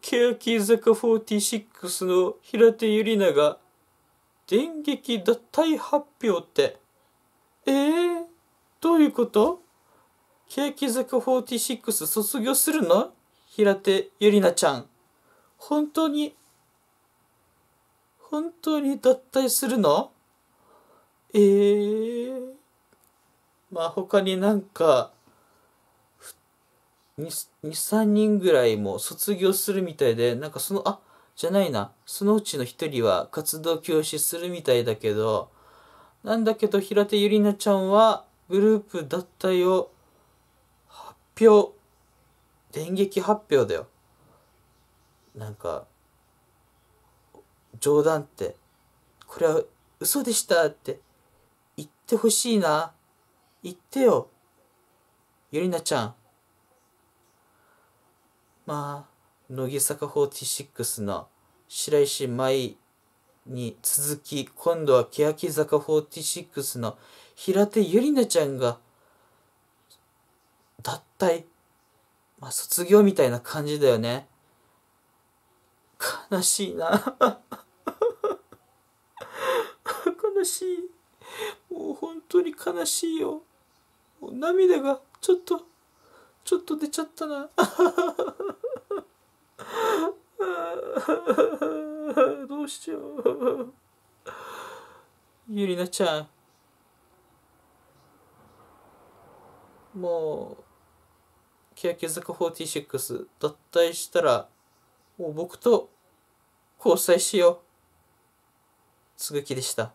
欅坂46の平手友梨奈が電撃脱退発表ってえー、どういうこと欅坂46卒業するの平手友梨奈ちゃん本当に本当に脱退するのええー、まあ他になんか23人ぐらいも卒業するみたいでなんかそのあじゃないなそのうちの1人は活動休止するみたいだけどなんだけど平手ゆりなちゃんはグループ脱退を発表電撃発表だよなんか冗談ってこれは嘘でしたって言ってほしいな言ってよゆりなちゃんまあ乃木坂46の白石舞に続き今度は欅坂46の平手友梨奈ちゃんが脱退、まあ、卒業みたいな感じだよね悲しいな悲しいもう本当に悲しいよ涙がちょっとちょっと出ちゃったなどうしようゆりなちゃんもう欅坂46脱退したらもう僕と交際しよう。つぐきでした。